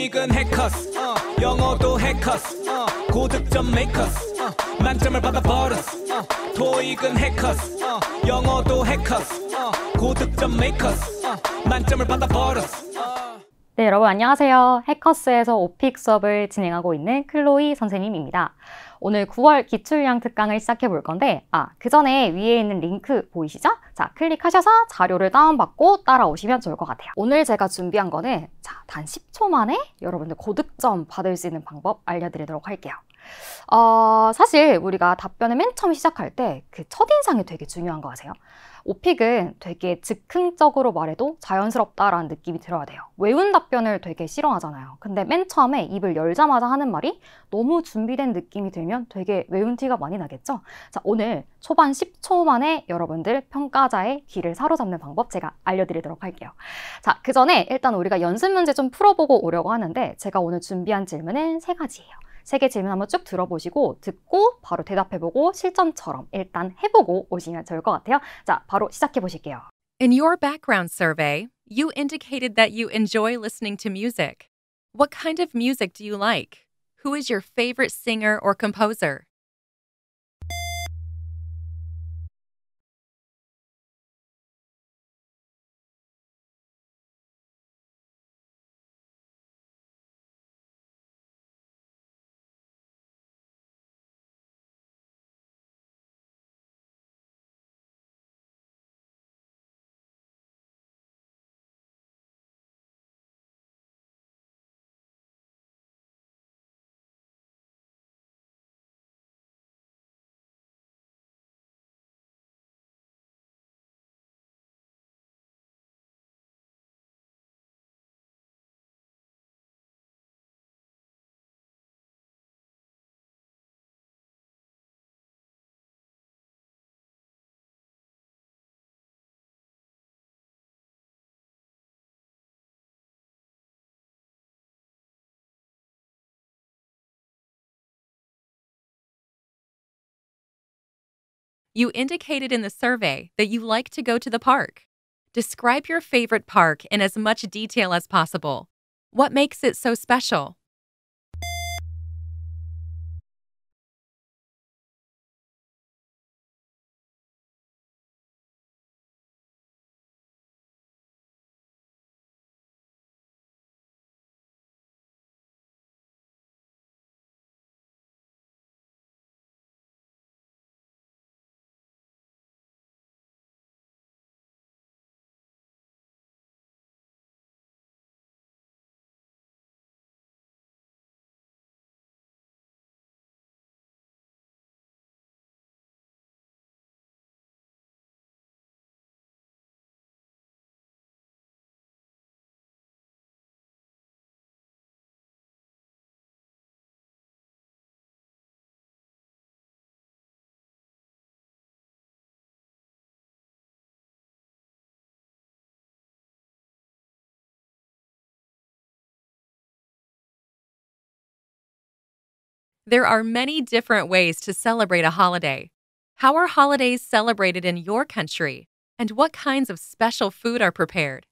수익은 해커스 어. 영어도 해커스 어. 고득점 메이커스 어. 만점을 받아 버렸어 토익은 해커스 영어도 해커스 고득점 메이커스 만점을 받아 버렸어 네, 여러분 안녕하세요. 해커스에서 오픽 수업을 진행하고 있는 클로이 선생님입니다. 오늘 9월 기출량 특강을 시작해 볼 건데 아, 그 전에 위에 있는 링크 보이시죠? 자, 클릭하셔서 자료를 다운받고 따라오시면 좋을 것 같아요. 오늘 제가 준비한 거는 자, 단 10초 만에 여러분들 고득점 받을 수 있는 방법 알려드리도록 할게요. 어, 사실 우리가 답변을 맨 처음 시작할 때 그 첫인상이 되게 중요한 거 아세요? 오픽은 되게 즉흥적으로 말해도 자연스럽다라는 느낌이 들어야 돼요. 외운 답변을 되게 싫어하잖아요. 근데 맨 처음에 입을 열자마자 하는 말이 너무 준비된 느낌이 들면 되게 외운 티가 많이 나겠죠? 자, 오늘 초반 10초 만에 여러분들 평가자의 귀를 사로잡는 방법 제가 알려드리도록 할게요. 자, 그 전에 일단 우리가 연습 문제 좀 풀어보고 오려고 하는데 제가 오늘 준비한 질문은 세 가지예요. 세개 질문 한번 쭉 들어보시고 듣고 바로 대답해보고 실전처럼 일단 해보고 오시면 좋을 것 같아요. 자, 바로 시작해 보실게요. In your background survey, you indicated that you enjoy listening to music. What kind of music do you like? Who is your favorite singer or composer? You indicated in the survey that you like to go to the park. Describe your favorite park in as much detail as possible. What makes it so special? There are many different ways to celebrate a holiday. How are holidays celebrated in your country? And what kinds of special food are prepared?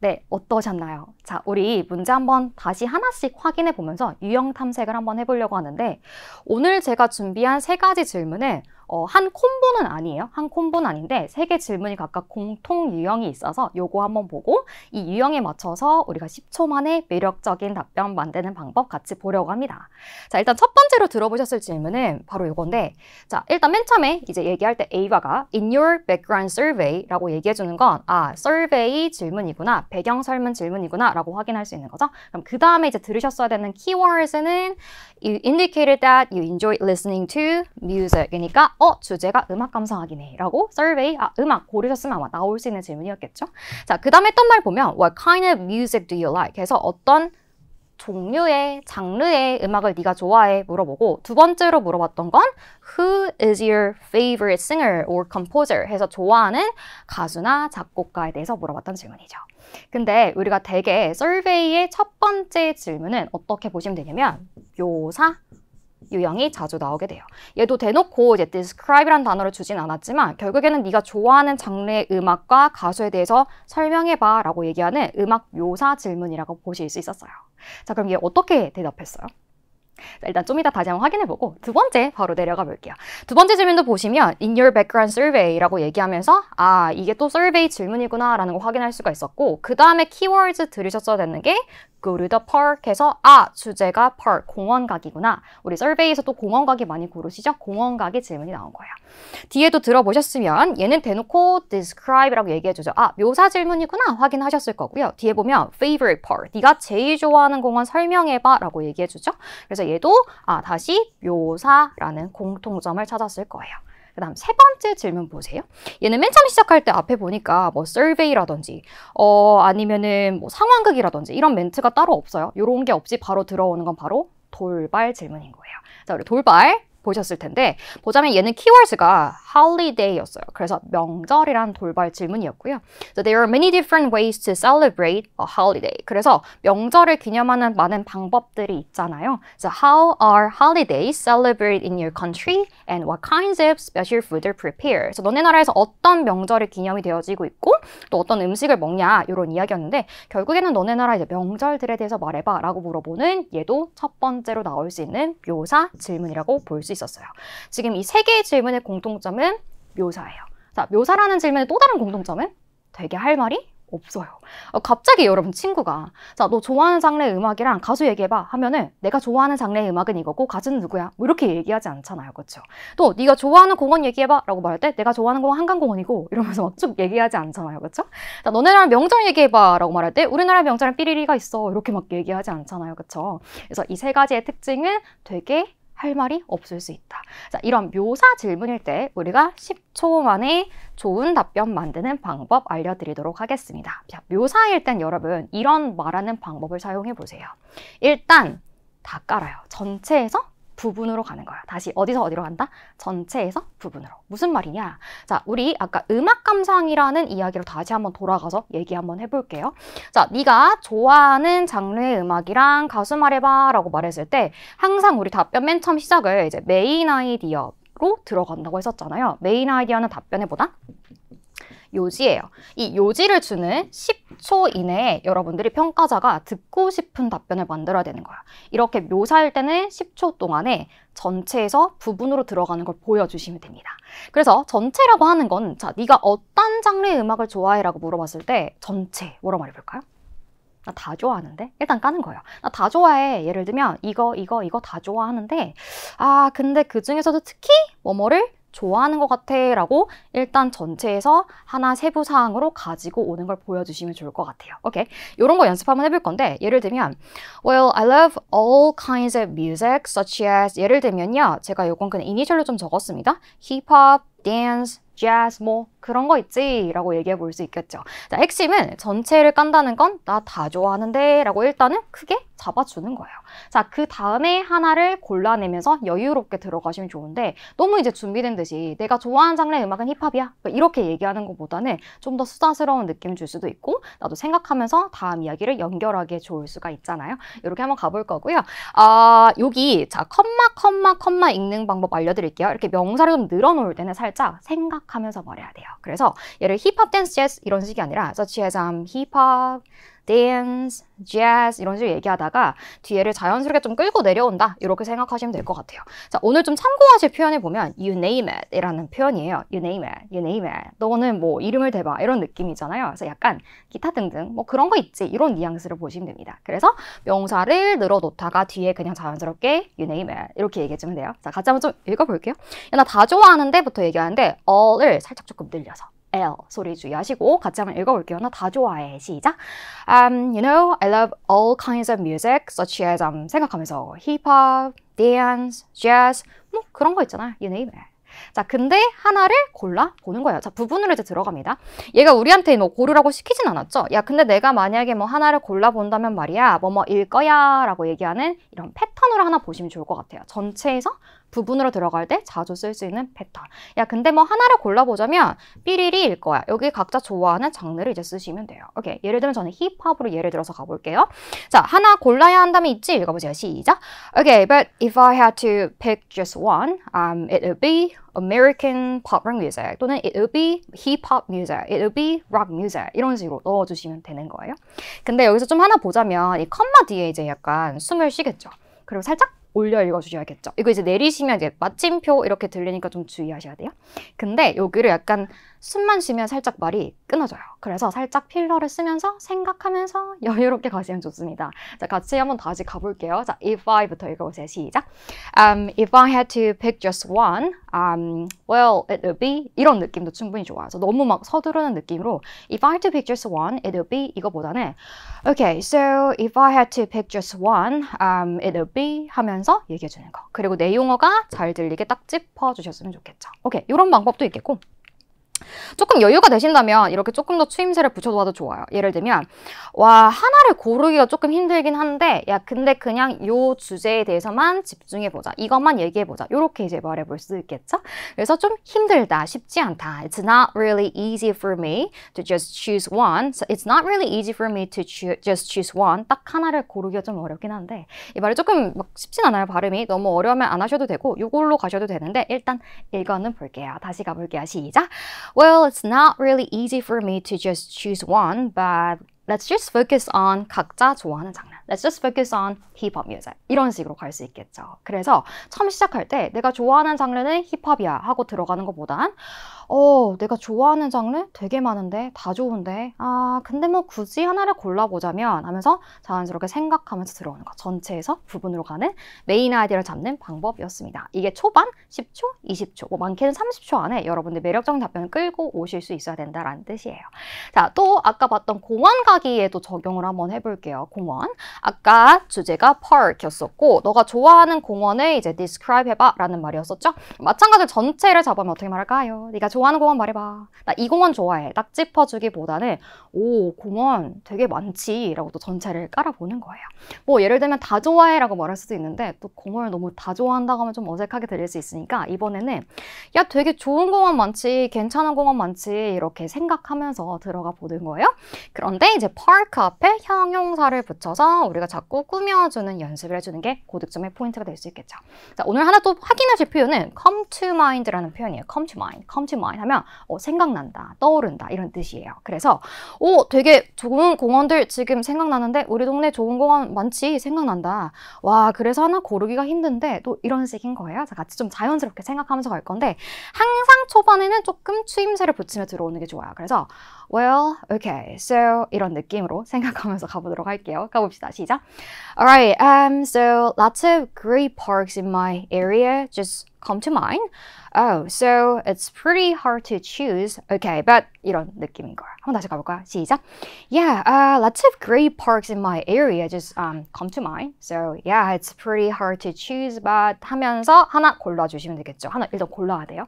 네, 어떠셨나요? 자, 우리 문제 한번 다시 하나씩 확인해 보면서 유형 탐색을 한번 해보려고 하는데 오늘 제가 준비한 세 가지 질문에 어, 한 콤보는 아니에요. 한 콤보는 아닌데 세 개 질문이 각각 공통 유형이 있어서 요거 한번 보고 이 유형에 맞춰서 우리가 10초 만에 매력적인 답변 만드는 방법 같이 보려고 합니다. 자, 일단 첫 번째로 들어보셨을 질문은 바로 요건데 자, 일단 맨 처음에 이제 얘기할 때에이바가 In your background survey라고 얘기해 주는 건 아, s 베이 질문이구나, 배경 설문 질문이구나 라고 확인할 수 있는 거죠. 그럼 그 다음에 이제 들으셨어야 되는 키워드는 You indicated that you enjoy listening to music이니까 어 주제가 음악 감상하기네 라고 s 베이아 음악 고르셨으면 아마 나올 수 있는 질문이었겠죠 자그 다음에 했던 말 보면 what kind of music do you like 해서 어떤 종류의 장르의 음악을 네가 좋아해 물어보고 두 번째로 물어봤던 건 Who is your favorite singer or composer? 해서 좋아하는 가수나 작곡가에 대해서 물어봤던 질문이죠. 근데 우리가 대개 서베이의 첫 번째 질문은 어떻게 보시면 되냐면 요사 유형이 자주 나오게 돼요. 얘도 대놓고 이제 describe라는 단어를 주진 않았지만 결국에는 네가 좋아하는 장르의 음악과 가수에 대해서 설명해봐 라고 얘기하는 음악 묘사 질문이라고 보실 수 있었어요. 자 그럼 얘 어떻게 대답했어요? 자, 일단 좀 이따 다시 한번 확인해보고 두 번째 바로 내려가 볼게요. 두 번째 질문도 보시면 In your background survey라고 얘기하면서 아 이게 또 survey 질문이구나 라는 거 확인할 수가 있었고 그 다음에 키워드 들으셨어야 되는 게 go to the p a r k 해서아 주제가 park 공원 가기구나 우리 s u r v e y 에서또 공원 가기 많이 고르시죠 공원 가기 질문이 나온 거예요 뒤에도 들어보셨으면 얘는 대놓고 describe라고 얘기해주죠 아 묘사 질문이구나 확인하셨을 거고요 뒤에 보면 favorite park 네가 제일 좋아하는 공원 설명해봐 라고 얘기해주죠 그래서 얘도 아, 다시 묘사라는 공통점을 찾았을 거예요. 그 다음 세 번째 질문 보세요. 얘는 맨 처음 시작할 때 앞에 보니까 뭐 survey라든지 어 아니면은 뭐 상황극이라든지 이런 멘트가 따로 없어요. 이런 게 없이 바로 들어오는 건 바로 돌발 질문인 거예요. 자, 우리 돌발 보셨을 텐데 보자면 얘는 키워드가 holiday였어요. 그래서 명절이란 돌발 질문이었고요. So there are many different ways to celebrate a holiday. 그래서 명절을 기념하는 많은 방법들이 있잖아요. So how are holidays celebrated in your country and what kinds of special food are prepared? 그래서 너네 나라에서 어떤 명절이 기념이 되어지고 있고 또 어떤 음식을 먹냐 이런 이야기였는데 결국에는 너네 나라 이제 명절들에 대해서 말해봐라고 물어보는 얘도 첫 번째로 나올 수 있는 묘사 질문이라고 볼 수 있습니다. 수 있었어요. 지금 이 세 개의 질문의 공통점은 묘사예요. 자, 묘사라는 질문의 또 다른 공통점은 되게 할 말이 없어요. 어, 갑자기 여러분 친구가 자, 너 좋아하는 장르의 음악이랑 가수 얘기해봐 하면은 내가 좋아하는 장르의 음악은 이거고 가수는 누구야? 뭐 이렇게 얘기하지 않잖아요. 그렇죠? 또 네가 좋아하는 공원 얘기해봐 라고 말할 때 내가 좋아하는 공원 한강공원이고 이러면서 막쭉 얘기하지 않잖아요. 그렇죠? 자, 너네나라 명절 얘기해봐 라고 말할 때 우리나라 명절은 삐리리가 있어 이렇게 막 얘기하지 않잖아요. 그렇죠? 그래서 이 세 가지의 특징은 되게 할 말이 없을 수 있다. 자, 이런 묘사 질문일 때 우리가 10초 만에 좋은 답변 만드는 방법 알려드리도록 하겠습니다. 자, 묘사일 땐 여러분 이런 말하는 방법을 사용해 보세요. 일단 다 깔아요. 전체에서 부분으로 가는 거야 다시 어디서 어디로 간다? 전체에서 부분으로. 무슨 말이냐? 자, 우리 아까 음악 감상이라는 이야기로 다시 한번 돌아가서 얘기 한번 해볼게요. 자, 네가 좋아하는 장르의 음악이랑 가수 말해봐 라고 말했을 때 항상 우리 답변 맨 처음 시작을 이제 메인 아이디어 로 들어간다고 했었잖아요. 메인 아이디어는 답변에 보다 요지예요. 이 요지를 주는 10초 이내에 여러분들이 평가자가 듣고 싶은 답변을 만들어야 되는 거야. 이렇게 묘사할 때는 10초 동안에 전체에서 부분으로 들어가는 걸 보여주시면 됩니다. 그래서 전체라고 하는 건 자, 네가 어떤 장르의 음악을 좋아해라고 물어봤을 때 전체 뭐라고 말해볼까요? 나 다 좋아하는데 일단 까는 거예요. 나 다 좋아해. 예를 들면 이거 이거 이거 다 좋아하는데 아 근데 그 중에서도 특히 뭐뭐를 좋아하는 것 같아 라고 일단 전체에서 하나 세부 사항으로 가지고 오는 걸 보여주시면 좋을 것 같아요. 오케이. 이런 거 연습 한번 해볼 건데 예를 들면 Well, I love all kinds of music such as 예를 들면요. 제가 요건 그냥 이니셜로 좀 적었습니다. 힙합, 댄스, jazz 뭐 그런 거 있지 라고 얘기해 볼 수 있겠죠. 자, 핵심은 전체를 깐다는 건 나 다 좋아하는데 라고 일단은 크게 잡아주는 거예요. 자, 그 다음에 하나를 골라내면서 여유롭게 들어가시면 좋은데 너무 이제 준비된 듯이 내가 좋아하는 장르의 음악은 힙합이야. 뭐 이렇게 얘기하는 것보다는 좀 더 수다스러운 느낌 을줄 수도 있고 나도 생각하면서 다음 이야기를 연결하기에 좋을 수가 있잖아요. 이렇게 한번 가볼 거고요. 아, 여기 자, 컴마, 컴마, 컴마 읽는 방법 알려드릴게요. 이렇게 명사를 좀 늘어놓을 때는 살짝 생각하면서 말해야 돼요. 그래서 얘를 힙합 댄스 재즈 이런 식이 아니라 서치해잠 힙합 dance, jazz 이런 식으로 얘기하다가 뒤에를 자연스럽게 좀 끌고 내려온다 이렇게 생각하시면 될 것 같아요. 자 오늘 좀 참고하실 표현을 보면 you name it이라는 표현이에요. you name it, you name it. 너는 뭐 이름을 대봐 이런 느낌이잖아요. 그래서 약간 기타 등등 뭐 그런 거 있지 이런 뉘앙스를 보시면 됩니다. 그래서 명사를 늘어놓다가 뒤에 그냥 자연스럽게 you name it 이렇게 얘기해주면 돼요. 자 같이 한번 좀 읽어볼게요. 나다 좋아하는데부터 얘기하는데 all을 살짝 조금 늘려서 L 소리 주의하시고 같이 한번 읽어볼게요. 나 다 좋아해. 시작. Um, you know, I love all kinds of music, such as um, 생각하면서 힙합, d a n c 뭐 그런 거 있잖아. You name it. 자, 근데 하나를 골라 보는 거예요. 자, 부분으로 이제 들어갑니다. 얘가 우리한테 뭐 고르라고 시키진 않았죠. 야, 근데 내가 만약에 뭐 하나를 골라 본다면 말이야, 뭐뭐일 거야라고 얘기하는 이런 패턴으로 하나 보시면 좋을 것 같아요. 전체에서 부분으로 들어갈 때 자주 쓸 수 있는 패턴. 야, 근데 뭐 하나를 골라보자면 삐리리일 거야. 여기 각자 좋아하는 장르를 이제 쓰시면 돼요. 오케이. 예를 들면 저는 힙합으로 예를 들어서 가볼게요. 자, 하나 골라야 한다면 있지? 읽어보세요. 시작. Okay, but if I had to pick just one, um, it would be American pop rock music 또는 it would be hip hop music, it would be rock music 이런 식으로 넣어주시면 되는 거예요. 근데 여기서 좀 하나 보자면 이 컴마 뒤에 이제 약간 숨을 쉬겠죠. 그리고 살짝 올려 읽어주셔야겠죠. 이거 이제 내리시면 이제 마침표 이렇게 들리니까 좀 주의하셔야 돼요. 근데 여기를 약간 숨만 쉬면 살짝 말이 끊어져요. 그래서 살짝 필러를 쓰면서 생각하면서 여유롭게 가시면 좋습니다. 자, 같이 한번 다시 가볼게요. 자, if I부터 읽어보세요. 시작. Um, if I had to pick just one, um, well, it would be 이런 느낌도 충분히 좋아요. 서 너무 막 서두르는 느낌으로 if I had to pick just one, it would be 이거보다는 okay, so if I had to pick just one, um, it would be 하면서 얘기해주는 거. 그리고 내 용어가 잘 들리게 딱 짚어주셨으면 좋겠죠. 오케이, okay, 이런 방법도 있겠고 조금 여유가 되신다면 이렇게 조금 더 추임새를 붙여도 좋아요. 예를 들면 와 하나를 고르기가 조금 힘들긴 한데 야 근데 그냥 요 주제에 대해서만 집중해보자. 이것만 얘기해보자. 이렇게 이제 말해볼 수 있겠죠? 그래서 좀 힘들다, 쉽지 않다. It's not really easy for me to just choose one. So it's not really easy for me to choo just choose one. 딱 하나를 고르기가 좀 어렵긴 한데 이 말이 조금 막 쉽진 않아요. 발음이 너무 어려우면 안 하셔도 되고 이걸로 가셔도 되는데 일단 읽어는 볼게요. 다시 가볼게요. 시작! Well, it's not really easy for me to just choose one, but let's just focus on 각자 좋아하는 장르. Let's just focus on 힙합 music. 이런 식으로 갈 수 있겠죠. 그래서 처음 시작할 때 내가 좋아하는 장르는 힙합이야 하고 들어가는 것보단 어, 내가 좋아하는 장르 되게 많은데 다 좋은데 아, 근데 뭐 굳이 하나를 골라보자면 하면서 자연스럽게 생각하면서 들어오는 것 전체에서 부분으로 가는 메인 아이디어를 잡는 방법이었습니다. 이게 초반 10초, 20초, 뭐 많게는 30초 안에 여러분들 매력적인 답변을 끌고 오실 수 있어야 된다라는 뜻이에요. 자, 또 아까 봤던 공원 가기에도 적용을 한번 해볼게요. 공원. 아까 주제가 park였었고 너가 좋아하는 공원을 이제 describe 해봐라는 말이었었죠. 마찬가지로 전체를 잡으면 어떻게 말할까요? 네가 좋아 좋아하는 공원 말해봐. 나 이 공원 좋아해. 딱 짚어주기보다는 오 공원 되게 많지라고 또 전체를 깔아보는 거예요. 뭐 예를 들면 다 좋아해라고 말할 수도 있는데 또 공원을 너무 다 좋아한다고 하면 좀 어색하게 들릴 수 있으니까 이번에는 야 되게 좋은 공원 많지, 괜찮은 공원 많지 이렇게 생각하면서 들어가 보는 거예요. 그런데 이제 파크 앞에 형용사를 붙여서 우리가 자꾸 꾸며주는 연습을 해주는 게 고득점의 포인트가 될 수 있겠죠. 자 오늘 하나 또 확인하실 표현은 come to mind라는 표현이에요. come to mind, come to mind. 하면 어, 생각난다, 떠오른다 이런 뜻이에요. 그래서 오 되게 좋은 공원들 지금 생각나는데 우리 동네 좋은 공원 많지 생각난다. 와 그래서 하나 고르기가 힘든데 또 이런 식인 거예요. 자, 같이 좀 자연스럽게 생각하면서 갈 건데 항상 초반에는 조금 추임새를 붙이며 들어오는 게 좋아요. 그래서 well, okay, so 이런 느낌으로 생각하면서 가보도록 할게요. 가봅시다. 시작. Alright, um, so lots of great parks in my area. Just come to mind. Oh, so it's pretty hard to choose. Okay, but 이런 느낌인 거야. 한번 다시 가볼까? 시작. Yeah, uh, lots of great parks in my area just um, come to mind. So yeah, it's pretty hard to choose, but 하면서 하나 골라주시면 되겠죠. 하나 일단 골라야 돼요.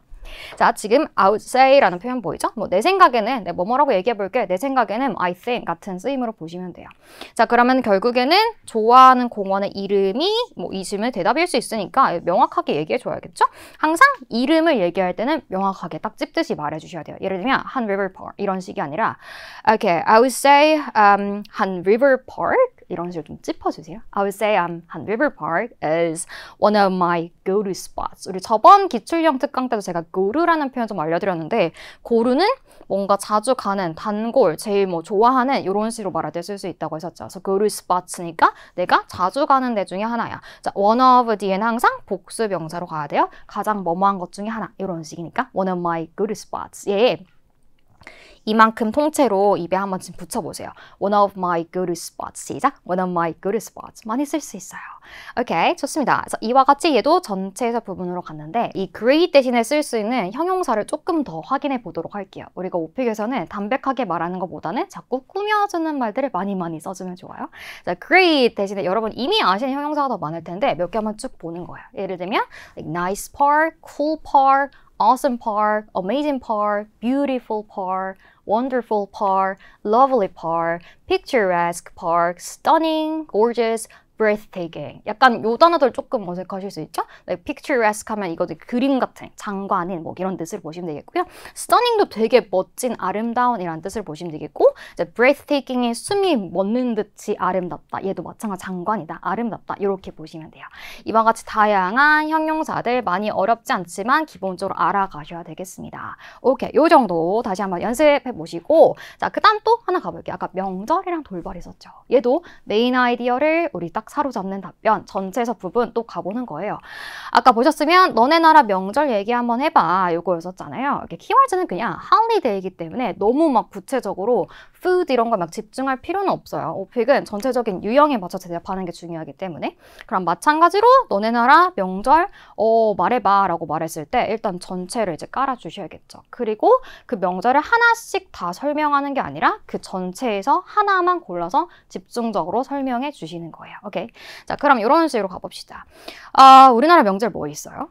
자, 지금 I would say라는 표현 보이죠? 뭐 내 생각에는 내 네, 뭐뭐라고 얘기해 볼게. 내 생각에는 I think 같은 쓰임으로 보시면 돼요. 자, 그러면 결국에는 좋아하는 공원의 이름이 뭐 이질문 대답일 수 있으니까 명확하게 얘기해 줘야겠죠? 항상 이름을 얘기할 때는 명확하게 딱 찝듯이 말해 주셔야 돼요. 예를 들면 한 river park 이런 식이 아니라 okay, I would say um, 한 river park 이런 식으로 좀 짚어주세요. I would say um, Han River Park is one of my go-to spots. 우리 저번 기출형 특강 때도 제가 고르라는 표현 좀 알려드렸는데 고르는 뭔가 자주 가는 단골, 제일 뭐 좋아하는 이런 식으로 말할 때 쓸 수 있다고 했었죠. 그래서 go-to spots니까 내가 자주 가는 데 중에 하나야. 자, one of 뒤에는 항상 복수 명사로 가야 돼요. 가장 뭐뭐한 것 중에 하나 이런 식이니까 one of my go-to spots. 예. 이만큼 통째로 입에 한 번쯤 붙여보세요. One of my good spots. 시작. One of my good spots. 많이 쓸 수 있어요. 오케이, 좋습니다. 그래서 이와 같이 얘도 전체 해석 부분으로 갔는데 이 great 대신에 쓸 수 있는 형용사를 조금 더 확인해 보도록 할게요. 우리가 오픽에서는 담백하게 말하는 것보다는 자꾸 꾸며주는 말들을 많이 많이 써주면 좋아요. 자, great 대신에 여러분 이미 아시는 형용사가 더 많을 텐데 몇 개만 쭉 보는 거예요. 예를 들면 like nice part, cool part, awesome park, amazing park, beautiful park, wonderful park, lovely park, picturesque park, stunning, gorgeous, breathtaking. 약간 요 단어들 조금 어색하실 수 있죠? Like picturesque 하면 이거 그림 같은, 장관인 뭐 이런 뜻을 보시면 되겠고요. stunning도 되게 멋진, 아름다운이라 뜻을 보시면 되겠고 이제 breathtaking이 숨이 멎는 듯이 아름답다. 얘도 마찬가지 장관이다, 아름답다 이렇게 보시면 돼요. 이와 같이 다양한 형용사들 많이 어렵지 않지만 기본적으로 알아가셔야 되겠습니다. 오케이, 요 정도 다시 한번 연습해 보시고 자, 그 다음 또 하나 가볼게요. 아까 명절이랑 돌발 있었죠. 얘도 메인 아이디어를 우리 딱 사로잡는 답변 전체에서 부분 또 가보는 거예요. 아까 보셨으면 너네 나라 명절 얘기 한번 해봐 요거였었잖아요. 이렇게 키워즈는 그냥 할리데이기 때문에 너무 막 구체적으로 food 이런 거 막 집중할 필요는 없어요. 오픽은 전체적인 유형에 맞춰 대답하는 게 중요하기 때문에 그럼 마찬가지로 너네 나라 명절 어 말해봐 라고 말했을 때 일단 전체를 이제 깔아주셔야겠죠. 그리고 그 명절을 하나씩 다 설명하는 게 아니라 그 전체에서 하나만 골라서 집중적으로 설명해 주시는 거예요. 오케이. 자, 그럼 이런 식으로 가봅시다. 아, 우리나라 명절 뭐 있어요?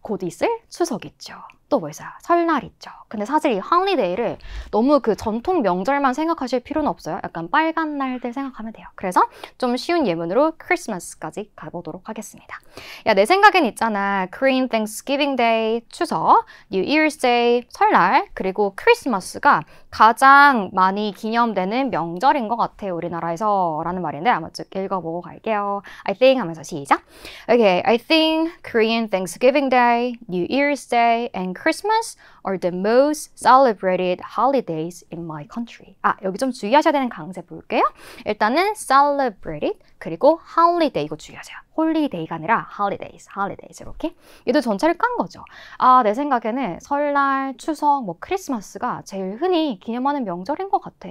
곧 있을 추석 있죠. 또뭐 있어요? 설날 있죠. 근데 사실 이 홀리데이를 너무 그 전통 명절만 생각하실 필요는 없어요. 약간 빨간 날들 생각하면 돼요. 그래서 좀 쉬운 예문으로 크리스마스까지 가보도록 하겠습니다. 야, 내 생각엔 있잖아. Korean Thanksgiving Day, 추석, New Year's Day, 설날, 그리고 크리스마스가 가장 많이 기념되는 명절인 것 같아요. 우리나라에서 라는 말인데 아마 쭉 읽어보고 갈게요. I think 하면서 시작. Okay, I think Korean Thanksgiving Day, New Year's Day, and Christmas are the most celebrated holidays in my country. 아, 여기 좀 주의하셔야 되는 강세 볼게요. 일단은 celebrated 그리고 holiday 이거 주의하세요. 홀리데이가 아니라 holidays, holidays 이렇게 얘도 전체를 깐 거죠. 아, 내 생각에는 설날, 추석, 뭐 크리스마스가 제일 흔히 기념하는 명절인 것 같아.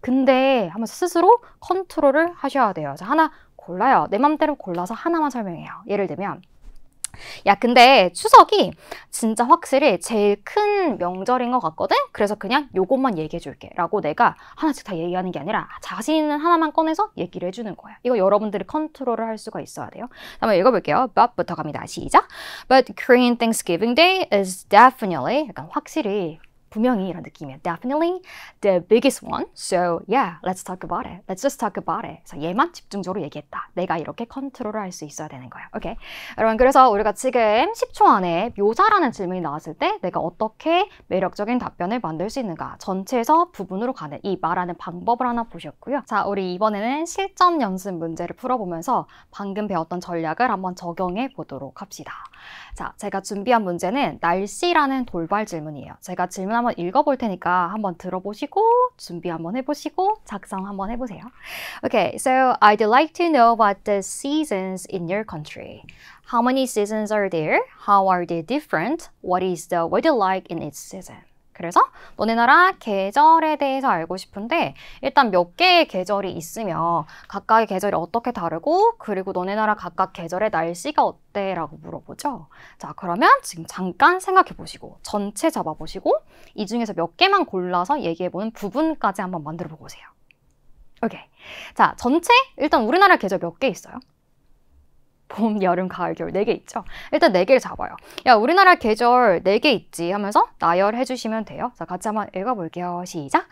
근데 한번 스스로 컨트롤을 하셔야 돼요. 자, 하나 골라요. 내 맘대로 골라서 하나만 설명해요. 예를 들면 야 근데 추석이 진짜 확실히 제일 큰 명절인 것 같거든? 그래서 그냥 요것만 얘기해 줄게 라고 내가 하나씩 다 얘기하는 게 아니라 자신은 하나만 꺼내서 얘기를 해주는 거야 이거 여러분들이 컨트롤을 할 수가 있어야 돼요 한번 읽어볼게요 but부터 갑니다 시작 But Korean Thanksgiving Day is definitely 약간 확실히 분명히 이런 느낌이야. Definitely the biggest one. So yeah, let's talk about it. Let's just talk about it. 그래서 얘만 집중적으로 얘기했다. 내가 이렇게 컨트롤할수 있어야 되는 거야. 오케이. 여러분 그래서 우리가 지금 10초 안에 묘사라는 질문이 나왔을 때 내가 어떻게 매력적인 답변을 만들 수 있는가 전체에서 부분으로 가는 이 말하는 방법을 하나 보셨고요. 자, 우리 이번에는 실전 연습 문제를 풀어보면서 방금 배웠던 전략을 한번 적용해 보도록 합시다. 자, 제가 준비한 문제는 날씨라는 돌발 질문이에요. 제가 질문 한번 읽어볼 테니까 한번 들어보시고 준비 한번 해보시고 작성 한번 해보세요. Okay, so I'd like to know about the seasons in your country. How many seasons are there? How are they different? What is the weather like in each season? 그래서 너네 나라 계절에 대해서 알고 싶은데 일단 몇 개의 계절이 있으며 각각의 계절이 어떻게 다르고 그리고 너네 나라 각각 계절의 날씨가 어때? 라고 물어보죠. 자 그러면 지금 잠깐 생각해 보시고 전체 잡아보시고 이 중에서 몇 개만 골라서 얘기해보는 부분까지 한번 만들어 보고 오세요. 오케이. 자 전체 일단 우리나라 계절 몇 개 있어요? 봄, 여름, 가을, 겨울 네 개 있죠. 일단 네 개를 잡아요. 야, 우리나라 계절 네 개 있지 하면서 나열해 주시면 돼요. 자, 같이 한번 읽어 볼게요. 시작.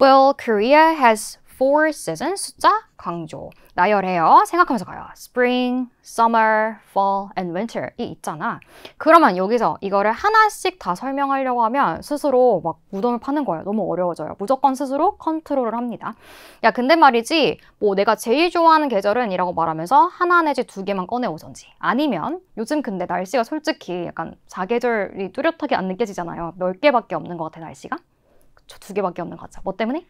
Well, Korea has four season 숫자 강조 나열해요. 생각하면서 가요. spring, summer, fall and winter 이 있잖아. 그러면 여기서 이거를 하나씩 다 설명하려고 하면 스스로 막 무덤을 파는 거예요. 너무 어려워져요. 무조건 스스로 컨트롤을 합니다. 야 근데 말이지 뭐 내가 제일 좋아하는 계절은 이라고 말하면서 하나 내지 두 개만 꺼내오던지 아니면 요즘 근데 날씨가 솔직히 약간 사계절이 뚜렷하게 안 느껴지잖아요. 몇 개밖에 없는 것 같아 날씨가. 두 개밖에 없는 것 같죠. 뭐 때문에?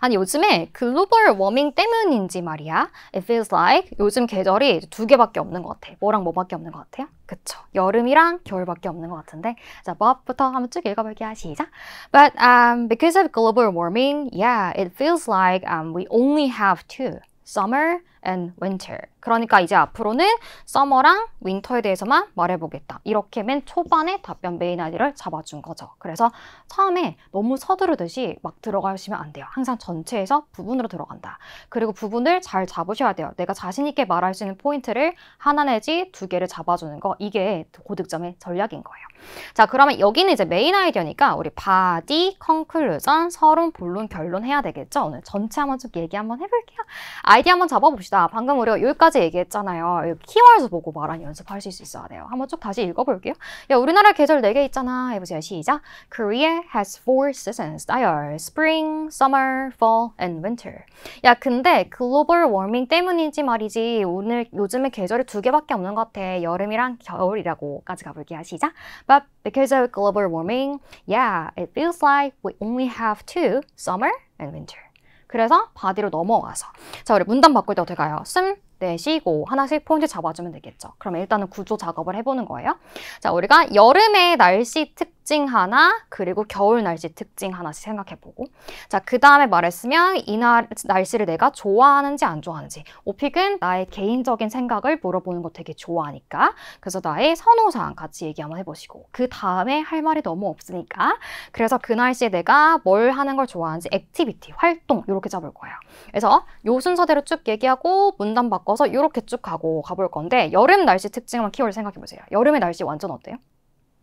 아니 요즘에 글로벌 워밍 때문인지 말이야. It feels like 요즘 계절이 두 개밖에 없는 것 같아. 뭐랑 뭐밖에 없는 것 같아요? 그쵸. 여름이랑 겨울밖에 없는 것 같은데. 자, 뭐부터 한번 쭉 읽어볼게요. 시작. But um, because of global warming, yeah, it feels like um, we only have two. Summer and winter. 그러니까 이제 앞으로는 summer랑 winter에 대해서만 말해보겠다. 이렇게 맨 초반에 답변 메인 아이디를 잡아준 거죠. 그래서 처음에 너무 서두르듯이 막 들어가시면 안 돼요. 항상 전체에서 부분으로 들어간다. 그리고 부분을 잘 잡으셔야 돼요. 내가 자신 있게 말할 수 있는 포인트를 하나 내지 두 개를 잡아주는 거. 이게 고득점의 전략인 거예요. 자, 그러면 여기는 이제 메인 아이디어니까 우리 바디, 컨클루전, 서론, 본론, 결론 해야 되겠죠? 오늘 전체 한번 쭉 얘기 한번 해볼게요. 아이디어 한번 잡아봅시다. 봅시다. 방금 우리가 여기까지 얘기했잖아요. 키워드 보고 말하는 연습하실 수 있어야 돼요. 한번 쭉 다시 읽어볼게요. 야, 우리나라 계절 4개 있잖아. 해보세요. 시작. Korea has four seasons. They 나열. Spring, Summer, Fall, and Winter. 야, 근데 글로벌 워밍 때문인지 말이지 오늘 요즘에 계절이 두 개밖에 없는 것 같아. 여름이랑 겨울이라고까지 가볼게요. 시작. But because of global warming, yeah, it feels like we only have two, summer and winter. 그래서 바디로 넘어가서 자 우리 문단 바꿀 때 어떻게 가요? 숨 내쉬고 하나씩 포인트 잡아주면 되겠죠. 그럼 일단은 구조 작업을 해보는 거예요. 자 우리가 여름의 날씨 특 특징 하나, 그리고 겨울 날씨 특징 하나씩 생각해보고 자, 그 다음에 말했으면 이 날, 날씨를 내가 좋아하는지 안 좋아하는지 오픽은 나의 개인적인 생각을 물어보는 거 되게 좋아하니까 그래서 나의 선호사항 같이 얘기 한번 해보시고 그 다음에 할 말이 너무 없으니까 그래서 그 날씨에 내가 뭘 하는 걸 좋아하는지 액티비티, 활동 이렇게 잡을 거예요 그래서 요 순서대로 쭉 얘기하고 문단 바꿔서 이렇게 쭉 가고 가볼 건데 여름 날씨 특징만 키워를 생각해보세요 여름의 날씨 완전 어때요?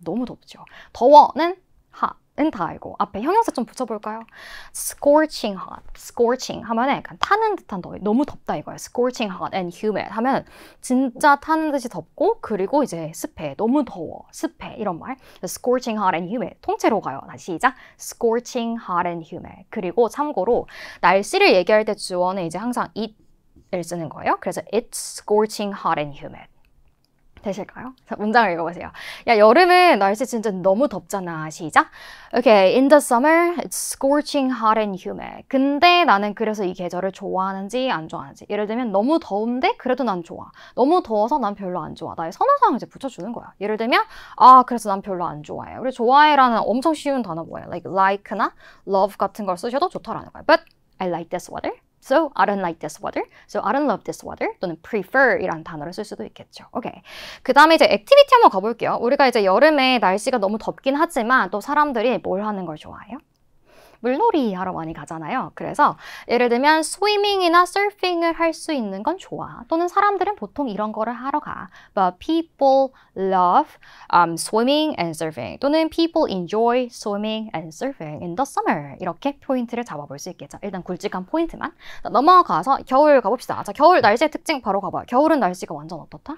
너무 덥죠. 더워는 hot은 다 알고 앞에 형용사 좀 붙여볼까요? scorching hot, scorching 하면 약간 타는 듯한 더위, 너무 덥다 이거예요. scorching hot and humid 하면 진짜 타는 듯이 덥고 그리고 이제 습해, 너무 더워, 습해 이런 말. scorching hot and humid 통째로 가요. 다시 시작. scorching hot and humid 그리고 참고로 날씨를 얘기할 때 주어는 이제 항상 it 을 쓰는 거예요. 그래서 it's scorching hot and humid. 되실까요? 자, 문장을 읽어보세요. 야, 여름은 날씨 진짜 너무 덥잖아. 시작. Okay, in the summer, it's scorching hot and humid. 근데 나는 그래서 이 계절을 좋아하는지 안 좋아하는지. 예를 들면 너무 더운데 그래도 난 좋아. 너무 더워서 난 별로 안 좋아. 나의 선호사항을 이제 붙여주는 거야. 예를 들면 아, 그래서 난 별로 안 좋아해. 우리 좋아해라는 엄청 쉬운 단어 뭐예요? Like, like나 love 같은 걸 쓰셔도 좋다라는 거야. But I like this weather. So I don't like this water. So I don't love this water. 또는 prefer 이라는 단어를 쓸 수도 있겠죠. 오케이. 그 다음에 이제 액티비티 한번 가볼게요. 우리가 이제 여름에 날씨가 너무 덥긴 하지만 또 사람들이 뭘 하는 걸 좋아해요? 물놀이 하러 많이 가잖아요. 그래서 예를 들면 스위밍이나 서핑을 할 수 있는 건 좋아. 또는 사람들은 보통 이런 거를 하러 가. But 뭐 people love um, swimming and surfing. 또는 people enjoy swimming and surfing in the summer. 이렇게 포인트를 잡아볼 수 있겠죠. 일단 굵직한 포인트만. 넘어가서 겨울 가봅시다. 자, 겨울 날씨의 특징 바로 가봐요. 겨울은 날씨가 완전 어떻다?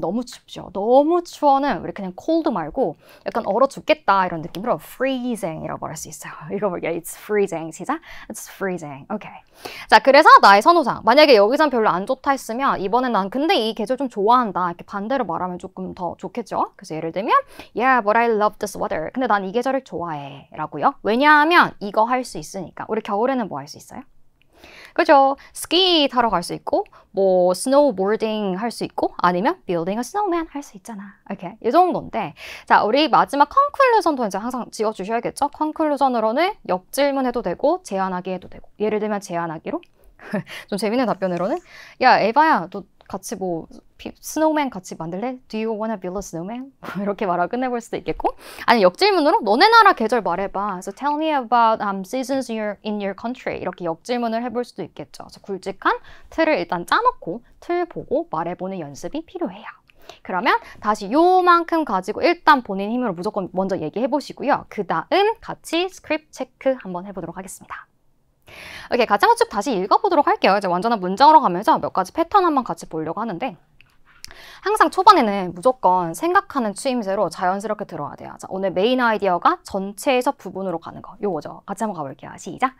너무 춥죠. 너무 추워는 우리 그냥 cold 말고 약간 얼어 죽겠다 이런 느낌으로 freezing이라고 말할 수 있어요. 읽어볼게요. It's freezing. 시작. It's freezing. Okay. 자, 그래서 나의 선호상. 만약에 여기선 별로 안 좋다 했으면 이번엔 난 근데 이 계절 좀 좋아한다. 이렇게 반대로 말하면 조금 더 좋겠죠. 그래서 예를 들면 Yeah, but I love this weather. 근데 난 이 계절을 좋아해. 라고요. 왜냐하면 이거 할 수 있으니까. 우리 겨울에는 뭐 할 수 있어요? 그죠? 스키 타러 갈 수 있고 뭐 스노우보딩 할 수 있고 아니면 building 할수 있잖아. 이렇게 이 정도인데 자 우리 마지막 컨클루전도 이제 항상 지어주셔야겠죠? 컨클루전으로는 역질문 해도 되고 제안하기 해도 되고 예를 들면 제안하기로 좀 재밌는 답변으로는 야 에바야 너 같이 뭐 스노우맨 같이 만들래? Do you wanna build a snowman? 이렇게 말하고 끝내볼 수도 있겠고 아니 역질문으로 너네 나라 계절 말해봐 So tell me about um, seasons in your, in your country 이렇게 역질문을 해볼 수도 있겠죠 그래서 굵직한 틀을 일단 짜놓고 틀 보고 말해보는 연습이 필요해요 그러면 다시 요만큼 가지고 일단 본인 힘으로 무조건 먼저 얘기해 보시고요 그 다음 같이 스크립트 체크 한번 해보도록 하겠습니다 이렇게 가장 쭉 다시 읽어보도록 할게요. 이제 완전한 문장으로 가면서 몇 가지 패턴 한번 같이 보려고 하는데 항상 초반에는 무조건 생각하는 추임새로 자연스럽게 들어와야 돼요. 자, 오늘 메인 아이디어가 전체에서 부분으로 가는 거. 요거죠. 같이 한번 가볼게요. 시작!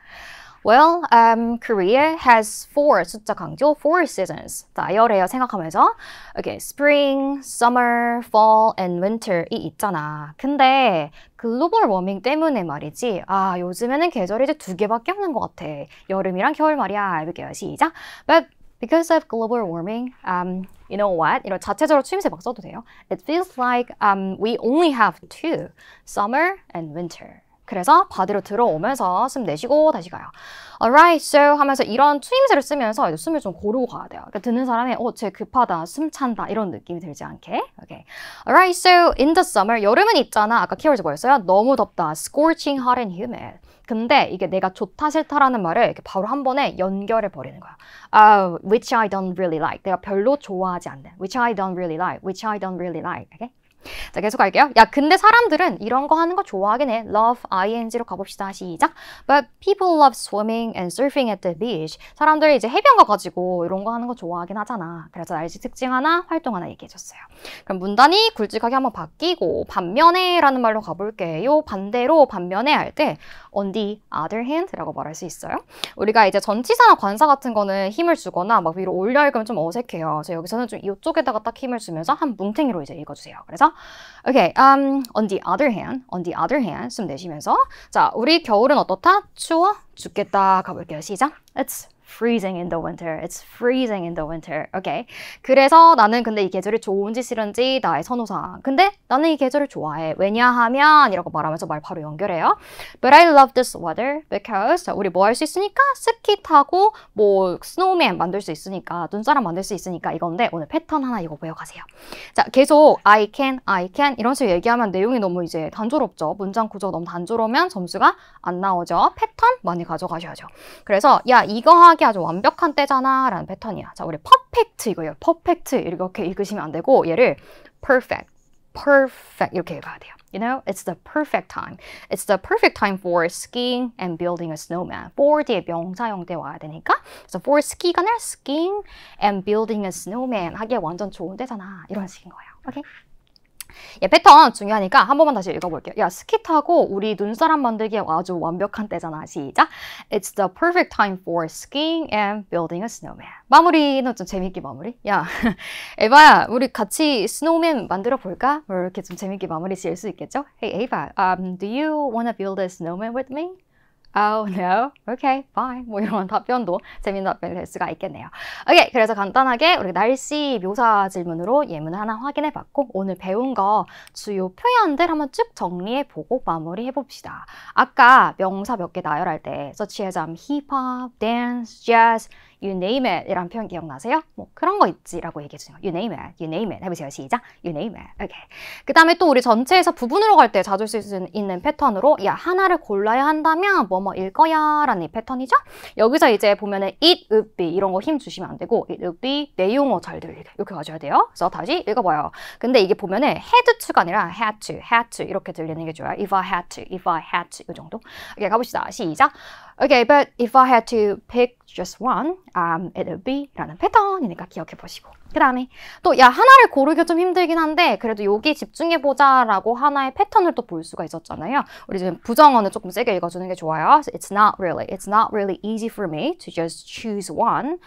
Well, um, Korea has four 숫자 강조, four seasons. 다이어래요 생각하면서 okay, spring, summer, fall, and winter 이 있잖아. 근데 글로벌 워밍 때문에 말이지 아 요즘에는 계절이 이제 두 개밖에 없는 것 같아. 여름이랑 겨울 말이야. 이렇게요 시작. But because of global warming, um, you know what? 이런 자체적으로 추임새 막 써도 돼요. It feels like um, we only have two, summer and winter. 그래서 바디로 들어오면서 숨 내쉬고 다시 가요. Alright, so 하면서 이런 추임새를 쓰면서 이제 숨을 좀 고르고 가야 돼요. 그러니까 듣는 사람이 어, 쟤 급하다, 숨 찬다 이런 느낌이 들지 않게. Okay. Alright, so in the summer 여름은 있잖아. 아까 키워드 뭐였어요? 너무 덥다, scorching hot and humid. 근데 이게 내가 좋다 싫다라는 말을 이렇게 바로 한 번에 연결해 버리는 거야. Uh, which I don't really like. 내가 별로 좋아하지 않는. Which I don't really like. Which I don't really like. Okay? 자, 계속 갈게요. 야, 근데 사람들은 이런 거 하는 거 좋아하긴 해. love ing로 가봅시다. 시작. But people love swimming and surfing at the beach. 사람들이 이제 해변 가가지고 이런 거 하는 거 좋아하긴 하잖아. 그래서 날씨 특징 하나, 활동 하나 얘기해줬어요. 그럼 문단이 굵직하게 한번 바뀌고 반면에 라는 말로 가볼게요. 반대로 반면에 할 때 on the other hand라고 말할 수 있어요. 우리가 이제 전치사나 관사 같은 거는 힘을 주거나 막 위로 올려 읽으면 좀 어색해요. 그래서 여기서는 좀 이쪽에다가 딱 힘을 주면서 한 뭉탱이로 이제 읽어주세요. 그래서 Okay, um, on the other hand, on the other hand 숨 내쉬면서 자, 우리 겨울은 어떻다? 추워 죽겠다 가볼게요. 시작. It's freezing in the winter. It's freezing in the winter. Okay. 그래서 나는 근데 이 계절이 좋은지 싫은지 나의 선호사항. 근데 나는 이 계절을 좋아해. 왜냐하면 이라고 말하면서 말 바로 연결해요. But I love this weather because 우리 뭐 할 수 있으니까 스키 타고 뭐 스노우맨 만들 수 있으니까 눈사람 만들 수 있으니까 이건데 오늘 패턴 하나 이거 배워가세요. 자, 계속 I can, I can 이런 식으로 얘기하면 내용이 너무 이제 단조롭죠. 문장 구조가 너무 단조로우면 점수가 안 나오죠. 패턴 많이 가져가셔야죠. 그래서 야 이거 하 마지막이 아주 완벽한 때잖아 라는 패턴이야. 자, 우리 퍼펙트 이거예요. 퍼펙트 이렇게 읽으시면 안 되고 얘를 perfect, perfect 이렇게 읽어야 돼요. You know, it's the perfect time. It's the perfect time for skiing and building a snowman. for 뒤에 명사형대 와야 되니까 그래서 for ski가 아니라 skiing and building a snowman 하기에 완전 좋은 때잖아. 이런 식인 거예요. 오케이? Okay? 예, 패턴 중요하니까 한 번만 다시 읽어볼게요. 야, 스키 타고 우리 눈사람 만들기 에 아주 완벽한 때잖아. 시작. It's the perfect time for skiing and building a snowman. 마무리는 좀 재밌게 마무리. 야, 에바야, 우리 같이 스노우맨 만들어 볼까? 뭐 이렇게 좀 재밌게 마무리 지을 수 있겠죠? Hey, Ava, um, do you wanna build a snowman with me? Oh no. Okay, fine. 뭐 이런 답변도 재밌는 답변이 될 수가 있겠네요. 오케이, 그래서 간단하게 우리 날씨 묘사 질문으로 예문 하나 확인해 봤고 오늘 배운 거 주요 표현들 한번 쭉 정리해 보고 마무리해 봅시다. 아까 명사 몇 개 나열할 때 서치해잠 힙합, 댄스, 재즈 you name it 이란 표현 기억나세요? 뭐 그런 거 있지 라고 얘기해주세요. you name it, you name it 해보세요. 시작. you name it. 오케이. 그 다음에 또 우리 전체에서 부분으로 갈 때 자주 쓸 수 있는 패턴으로 야 하나를 골라야 한다면 뭐뭐일 거야 라는 이 패턴이죠. 여기서 이제 보면은 it, would be 이런 거 힘 주시면 안 되고 it, would be 내 용어 잘 들리게 이렇게 가져야 돼요. 그래서 다시 읽어봐요. 근데 이게 보면은 had to가 아니라 had to, had to 이렇게 들리는 게 좋아요. if I had to, if I had to 이 정도. 이렇게 가봅시다. 시작. Okay, but if I had to pick just one, um, it would be 라는 패턴이니까 기억해 보시고 그 다음에 또 야 하나를 고르기가 좀 힘들긴 한데 그래도 여기 집중해 보자 라고 하나의 패턴을 또 볼 수가 있었잖아요 우리 지금 부정어는 조금 세게 읽어주는 게 좋아요 It's not really, it's not really easy for me to just choose one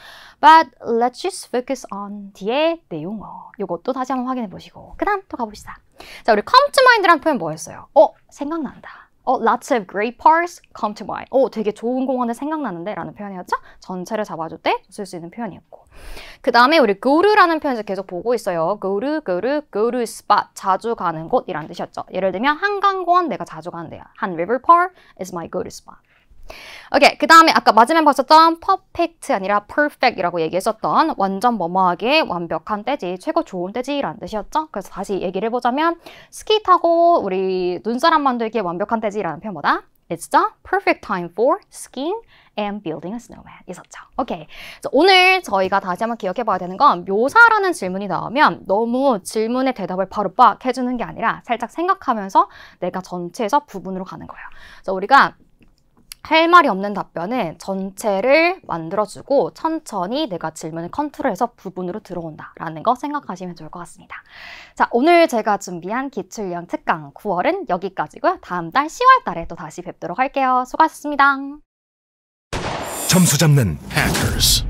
But let's just focus on 뒤에 내용어 이것도 다시 한번 확인해 보시고 그 다음 또 가봅시다 자 우리 come to mind라는 표현 뭐였어요? 어? 생각난다 어, lots of great parks come to mind. 어, 되게 좋은 공원을 생각나는데 라는 표현이었죠? 전체를 잡아줄 때 쓸 수 있는 표현이었고. 그 다음에 우리 go라는 표현에서 계속 보고 있어요. go to, go to, go to spot. 자주 가는 곳이라는 뜻이었죠. 예를 들면 한강공원 내가 자주 가는데요. 한 river park is my go to spot. 오케이, 그 다음에 아까 마지막에 봤었던 퍼펙트 아니라 퍼펙 r 이라고 얘기했었던 완전 뭐뭐하게 완벽한 때지 최고 좋은 때지라는 뜻이었죠. 그래서 다시 얘기를 해보자면 스키 타고 우리 눈사람 만들기 에 완벽한 때지라는 표현보다 It's the perfect time for skiing and building a snowman. 있었죠. 오케이. 오늘 저희가 다시 한번 기억해 봐야 되는 건 묘사라는 질문이 나오면 너무 질문의 대답을 바로 빡 해주는 게 아니라 살짝 생각하면서 내가 전체에서 부분으로 가는 거예요. 그래서 우리가 할 말이 없는 답변은 전체를 만들어주고 천천히 내가 질문을 컨트롤해서 부분으로 들어온다라는 거 생각하시면 좋을 것 같습니다. 자, 오늘 제가 준비한 기출형 특강 9월은 여기까지고요. 다음 달 10월 달에 또 다시 뵙도록 할게요. 수고하셨습니다. 점수 잡는 hackers.